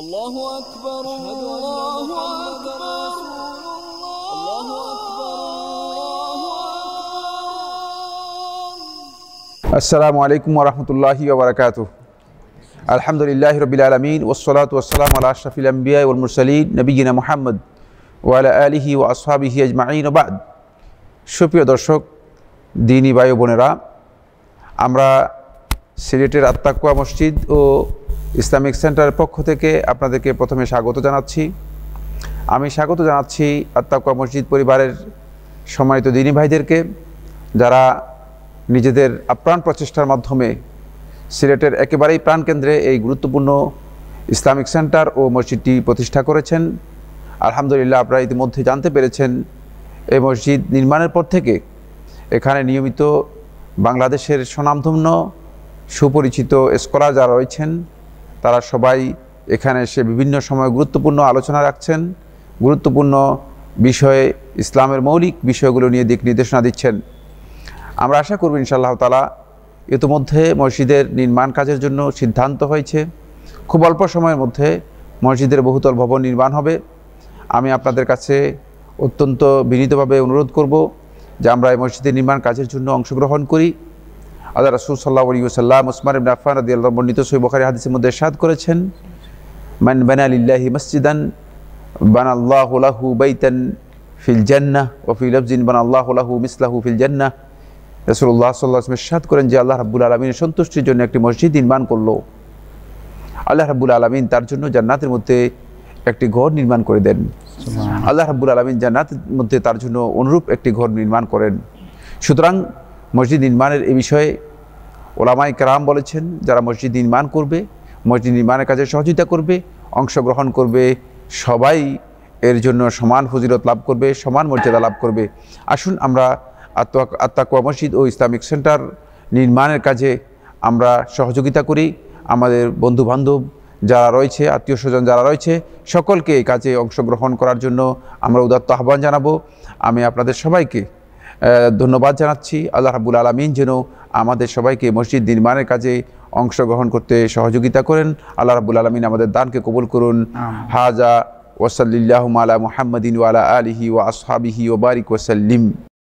আসসালামু আলাইকুম রহমতুল্লাহি বারকাত আলহামদুলিল্লাহ রবিল আলমিন ওসলাত ওসালাম আল আশরাফিল আম্বিয়া উল মুরসালী নবীনা মোহাম্মদ ওয়ালা আলিহি ও আসহাবিহি আজমাইন ওবাদ সুপ্রিয় দর্শক দিনী বায়ু বোনেরা আমরা সিলেটের আত্মাকুয়া মসজিদ ও ইসলামিক সেন্টারের পক্ষ থেকে আপনাদেরকে প্রথমে স্বাগত জানাচ্ছি আমি স্বাগত জানাচ্ছি আত্মাকুয়া মসজিদ পরিবারের সম্মানিত দিনী ভাইদেরকে যারা নিজেদের আপ্রাণ প্রচেষ্টার মাধ্যমে সিলেটের একেবারেই প্রাণকেন্দ্রে এই গুরুত্বপূর্ণ ইসলামিক সেন্টার ও মসজিদটি প্রতিষ্ঠা করেছেন আলহামদুলিল্লাহ আপনারা ইতিমধ্যে জানতে পেরেছেন এই মসজিদ নির্মাণের পর থেকে এখানে নিয়মিত বাংলাদেশের স্বনামধন্য সুপরিচিত স্কলার যারা রয়েছেন তারা সবাই এখানে এসে বিভিন্ন সময় গুরুত্বপূর্ণ আলোচনা রাখছেন গুরুত্বপূর্ণ বিষয়ে ইসলামের মৌলিক বিষয়গুলো নিয়ে দিক নির্দেশনা দিচ্ছেন আমরা আশা করব ইনশাল্লাহ তালা ইতিমধ্যে মসজিদের নির্মাণ কাজের জন্য সিদ্ধান্ত হয়েছে খুব অল্প সময়ের মধ্যে মসজিদের বহুতল ভবন নির্মাণ হবে আমি আপনাদের কাছে অত্যন্ত বিনীতভাবে অনুরোধ করব যে আমরা এই মসজিদের নির্মাণ কাজের জন্য অংশগ্রহণ করি আল্লাহ রাসুল সাল্লাহ আলী সাল্লাম উসমান ইবিন আফান আদি আল্লাহ বর্ণিত সৈবখারি হাদিসের মধ্যে সাদ করেছেন মান আলিল্লাহি মসজিদান বানাল্লাহু বাইতান ফিল জান্না ও ফিল আফজিন বানাল্লাহু মিসলাহু ফিল জান্না রসুল্লাহ সাল্লাহ সাদ করেন যে আল্লাহ রাবুল আলমিনের সন্তুষ্টির জন্য একটি মসজিদ নির্মাণ করলো আল্লাহ রাবুল আলমিন তার জন্য জান্নাতের মধ্যে একটি ঘর নির্মাণ করে দেন আল্লাহ রাবুল আলমিন জান্নাতের মধ্যে তার জন্য অনুরূপ একটি ঘর নির্মাণ করেন সুতরাং মসজিদ নির্মাণের এ বিষয়ে ওলামাই কারাম বলেছেন যারা মসজিদ নির্মাণ করবে মসজিদ নির্মাণের কাজে সহযোগিতা করবে অংশগ্রহণ করবে সবাই এর জন্য সমান ফজিলত লাভ করবে সমান মর্যাদা লাভ করবে আসুন আমরা আত্মাকুয়া মসজিদ ও ইসলামিক সেন্টার নির্মাণের কাজে আমরা সহযোগিতা করি আমাদের বন্ধুবান্ধব যারা রয়েছে আত্মীয় স্বজন যারা রয়েছে সকলকে এই কাজে অংশগ্রহণ করার জন্য আমরা উদাত্ত আহ্বান জানাবো আমি আপনাদের সবাইকে ধন্যবাদ জানাচ্ছি আল্লাহ রাবুল আলমিন যেন আমাদের সবাইকে মসজিদ নির্মাণের কাজে অংশগ্রহণ করতে সহযোগিতা করেন আল্লাহ রাবুল আলমিন আমাদের দানকে কবুল করুন হাজা ওসলিল্লাহ আলা মুহাম্মদিন ওয়ালা আলিহি ওয়া আসহাবিহি বারিক ওসাল্লিম